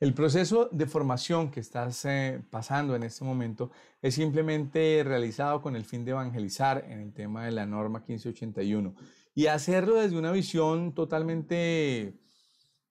El proceso de formación que estás eh, pasando en este momento es simplemente realizado con el fin de evangelizar en el tema de la norma 1581 y hacerlo desde una visión totalmente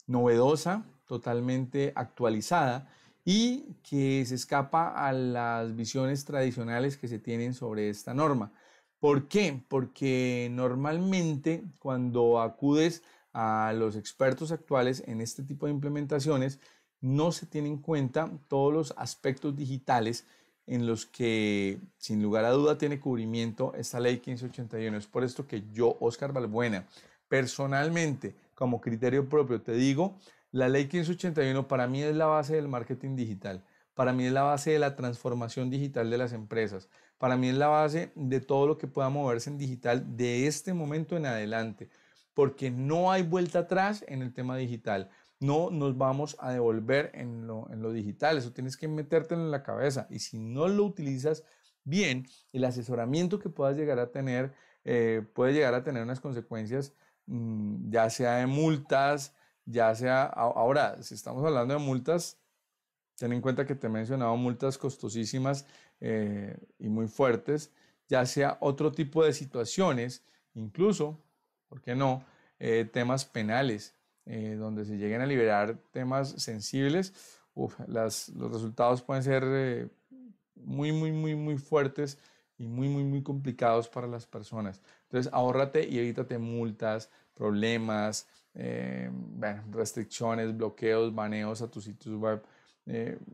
novedosa, totalmente actualizada y que se escapa a las visiones tradicionales que se tienen sobre esta norma. ¿Por qué? Porque normalmente cuando acudes a los expertos actuales en este tipo de implementaciones, no se tienen en cuenta todos los aspectos digitales en los que sin lugar a duda tiene cubrimiento esta ley 1581. Es por esto que yo, Oscar Balbuena, personalmente, como criterio propio, te digo, la ley 1581 para mí es la base del marketing digital, para mí es la base de la transformación digital de las empresas, para mí es la base de todo lo que pueda moverse en digital de este momento en adelante, porque no hay vuelta atrás en el tema digital no nos vamos a devolver en lo, digital. Eso tienes que metértelo en la cabeza. Y si no lo utilizas bien, el asesoramiento que puedas llegar a tener eh, puede llegar a tener unas consecuencias, mm, ya sea de multas, ya sea... Ahora, si estamos hablando de multas, ten en cuenta que te he mencionado multas costosísimas eh, y muy fuertes, ya sea otro tipo de situaciones, incluso, ¿por qué no?, eh, temas penales eh, donde se lleguen a liberar temas sensibles, las, los resultados pueden ser eh, muy, muy, muy, muy fuertes y muy, muy, muy complicados para las personas. Entonces, ahórrate y evítate multas, problemas, eh, restricciones, bloqueos, baneos a tus sitios web.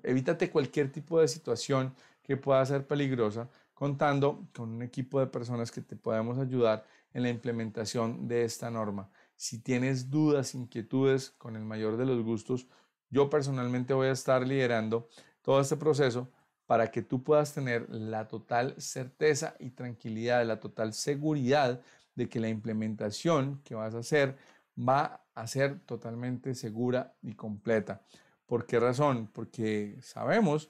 evítate cualquier tipo de situación que pueda ser peligrosa contando con un equipo de personas que te podemos ayudar en la implementación de esta norma. Si tienes dudas, inquietudes, con el mayor de los gustos, yo personalmente voy a estar liderando todo este proceso para que tú puedas tener la total certeza y tranquilidad, la total seguridad de que la implementación que vas a hacer va a ser totalmente segura y completa. ¿Por qué razón? Porque sabemos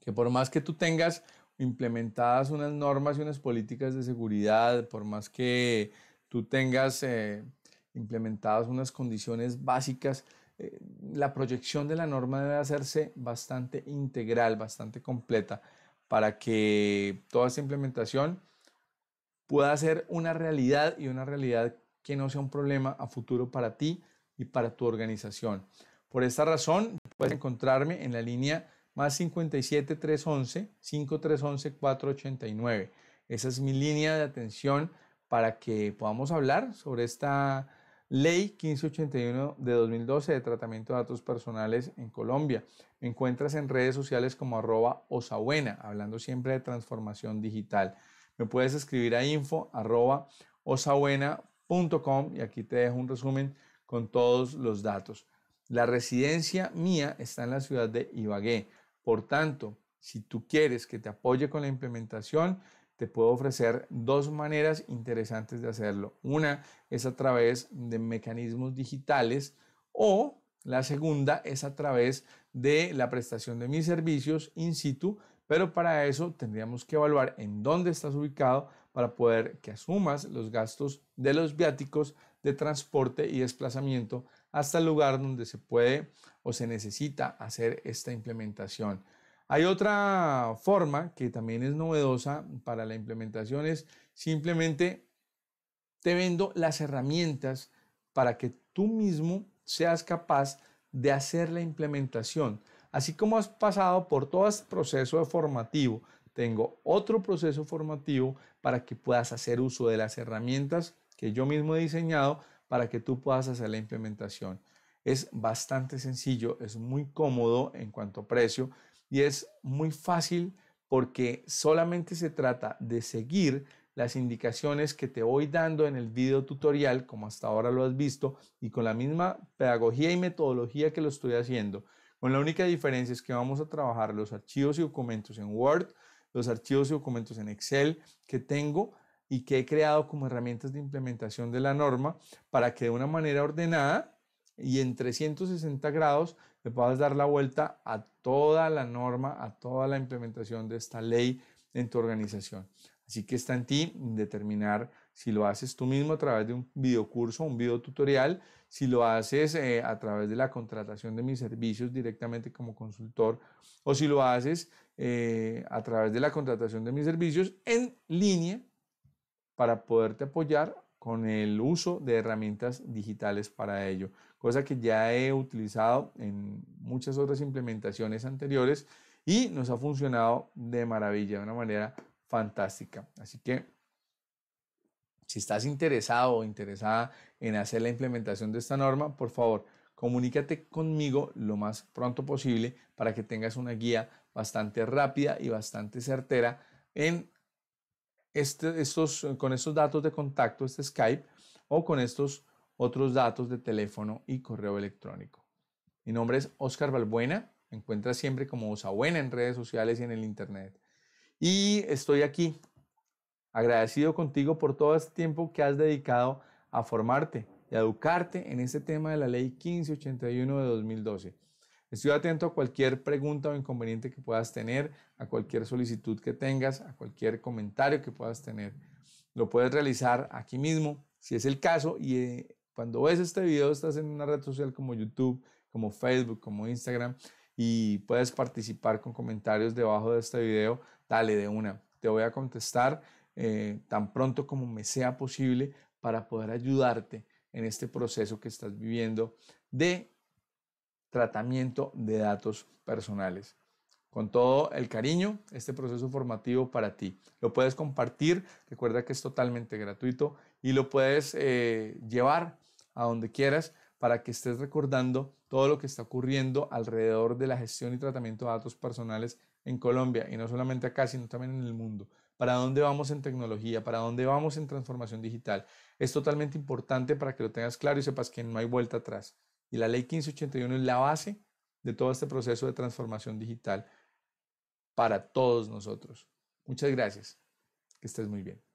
que por más que tú tengas implementadas unas normas y unas políticas de seguridad, por más que tú tengas eh, implementadas unas condiciones básicas, eh, la proyección de la norma debe hacerse bastante integral, bastante completa, para que toda esta implementación pueda ser una realidad y una realidad que no sea un problema a futuro para ti y para tu organización. Por esta razón, puedes encontrarme en la línea más 57 311 5311 489. Esa es mi línea de atención para que podamos hablar sobre esta ley 1581 de 2012 de tratamiento de datos personales en Colombia. Me encuentras en redes sociales como arroba osabuena, hablando siempre de transformación digital. Me puedes escribir a info arroba osabuena.com y aquí te dejo un resumen con todos los datos. La residencia mía está en la ciudad de Ibagué. Por tanto, si tú quieres que te apoye con la implementación, te puedo ofrecer dos maneras interesantes de hacerlo. Una es a través de mecanismos digitales o la segunda es a través de la prestación de mis servicios in situ, pero para eso tendríamos que evaluar en dónde estás ubicado para poder que asumas los gastos de los viáticos de transporte y desplazamiento hasta el lugar donde se puede o se necesita hacer esta implementación. Hay otra forma que también es novedosa para la implementación, es simplemente te vendo las herramientas para que tú mismo seas capaz de hacer la implementación. Así como has pasado por todo este proceso formativo, tengo otro proceso formativo para que puedas hacer uso de las herramientas que yo mismo he diseñado para que tú puedas hacer la implementación. Es bastante sencillo, es muy cómodo en cuanto a precio y es muy fácil porque solamente se trata de seguir las indicaciones que te voy dando en el video tutorial, como hasta ahora lo has visto, y con la misma pedagogía y metodología que lo estoy haciendo. Con la única diferencia es que vamos a trabajar los archivos y documentos en Word, los archivos y documentos en Excel que tengo y que he creado como herramientas de implementación de la norma para que de una manera ordenada y en 360 grados le puedas dar la vuelta a toda la norma, a toda la implementación de esta ley en tu organización. Así que está en ti determinar si lo haces tú mismo a través de un videocurso, un videotutorial, si lo haces eh, a través de la contratación de mis servicios directamente como consultor o si lo haces eh, a través de la contratación de mis servicios en línea para poderte apoyar con el uso de herramientas digitales para ello, cosa que ya he utilizado en muchas otras implementaciones anteriores y nos ha funcionado de maravilla, de una manera fantástica. Así que si estás interesado o interesada en hacer la implementación de esta norma, por favor, comunícate conmigo lo más pronto posible para que tengas una guía bastante rápida y bastante certera en este, eh, con estos datos de contacto, este Skype, o con estos otros datos de teléfono y correo electrónico. Mi nombre es Oscar Balbuena, me encuentra siempre como Osabuena en redes sociales y en el Internet. Y estoy aquí, agradecido contigo por todo este tiempo que has dedicado a formarte y educarte en este tema de la ley 1581 de 2012. Estoy atento a cualquier pregunta o inconveniente que puedas tener, a cualquier solicitud que tengas, a cualquier comentario que puedas tener. Lo puedes realizar aquí mismo, si es el caso, y eh, cuando ves este video estás en una red social como YouTube, como Facebook, como Instagram, y puedes participar con comentarios debajo de este video, dale de una. Te voy a contestar eh, tan pronto como me sea posible para poder ayudarte en este proceso que estás viviendo de tratamiento de datos personales. Con todo el cariño, este proceso formativo para ti. Lo puedes compartir, recuerda que es totalmente gratuito y lo puedes eh, llevar a donde quieras para que estés recordando todo lo que está ocurriendo alrededor de la gestión y tratamiento de datos personales en Colombia y no solamente acá, sino también en el mundo. ¿Para dónde vamos en tecnología? ¿Para dónde vamos en transformación digital? Es totalmente importante para que lo tengas claro y sepas que no hay vuelta atrás. Y la ley 1581 es la base de todo este proceso de transformación digital para todos nosotros. Muchas gracias. Que estés muy bien.